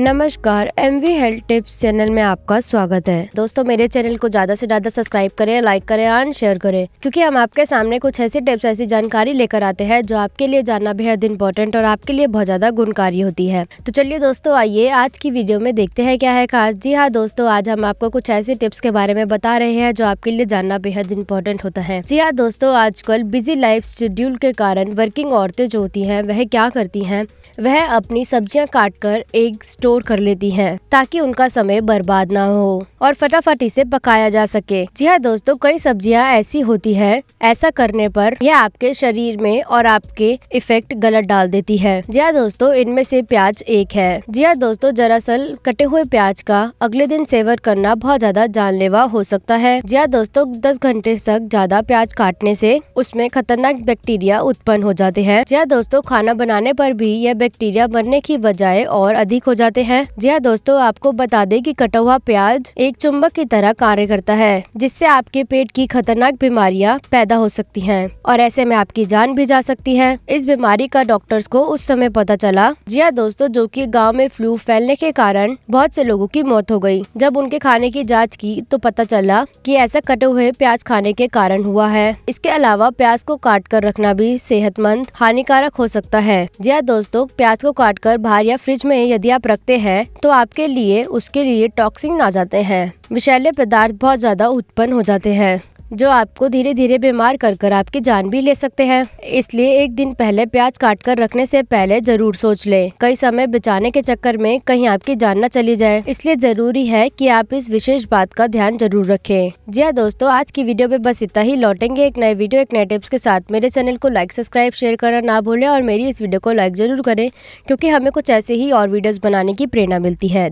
नमस्कार M V health tips channel में आपका स्वागत है दोस्तों मेरे चैनल को ज्यादा से ज्यादा सब्सक्राइब करें लाइक करें और शेयर करें क्योंकि हम आपके सामने कुछ ऐसी टिप्स ऐसी जानकारी लेकर आते हैं जो आपके लिए जानना बेहद इंपॉर्टेंट और आपके लिए बहुत ज्यादा गुणकारी होती है तो चलिए दोस्तों आइए आज की वीडियो में देखते हैं क्या है खास जी हाँ दोस्तों आज हम आपको कुछ ऐसी टिप्स के बारे में बता रहे हैं जो आपके लिए जानना बेहद इंपॉर्टेंट होता है जी हाँ दोस्तों आजकल बिजी लाइफ शेड्यूल के कारण वर्किंग औरतें जो होती है वह क्या करती है वह अपनी सब्जियाँ काट कर एक स्टोर स्टोर कर लेती हैं ताकि उनका समय बर्बाद ना हो और फटाफट इसे पकाया जा सके जी हाँ दोस्तों कई सब्जियां ऐसी होती है ऐसा करने पर यह आपके शरीर में और आपके इफेक्ट गलत डाल देती है जी हाँ दोस्तों इनमें से प्याज एक है जी हाँ दोस्तों दरअसल कटे हुए प्याज का अगले दिन सेवन करना बहुत ज्यादा जानलेवा हो सकता है जी हाँ दोस्तों दस घंटे तक ज्यादा प्याज काटने से उसमें खतरनाक बैक्टीरिया उत्पन्न हो जाते हैं जी हाँ दोस्तों खाना बनाने पर भी यह बैक्टीरिया बनने की बजाय और अधिक हो जाते सकते हैं जी हाँ दोस्तों आपको बता दें कि कटा हुआ प्याज एक चुंबक की तरह कार्य करता है जिससे आपके पेट की खतरनाक बीमारियां पैदा हो सकती हैं और ऐसे में आपकी जान भी जा सकती है इस बीमारी का डॉक्टर्स को उस समय पता चला जी हाँ दोस्तों जो की गाँव में फ्लू फैलने के कारण बहुत से लोगों की मौत हो गई जब उनके खाने की जांच की तो पता चला कि ऐसा कटे हुए प्याज खाने के कारण हुआ है इसके अलावा प्याज को काट कर रखना भी सेहतमंद हानिकारक हो सकता है जी हाँ दोस्तों प्याज को काट कर बाहर या फ्रिज में यदि आप रखते रखते हैं तो आपके लिए उसके लिए टॉक्सिन आ जाते हैं विषैले पदार्थ बहुत ज्यादा उत्पन्न हो जाते हैं जो आपको धीरे धीरे बीमार कर कर आपकी जान भी ले सकते हैं इसलिए एक दिन पहले प्याज काट कर रखने से पहले जरूर सोच लें कई समय बचाने के चक्कर में कहीं आपकी जान न चली जाए इसलिए जरूरी है कि आप इस विशेष बात का ध्यान जरूर रखें जी हाँ दोस्तों आज की वीडियो में बस इतना ही लौटेंगे एक नए वीडियो एक नए टिप्स के साथ मेरे चैनल को लाइक सब्सक्राइब शेयर करना ना भूलें और मेरी इस वीडियो को लाइक जरूर करें क्योंकि हमें कुछ ऐसे ही और वीडियोज बनाने की प्रेरणा मिलती है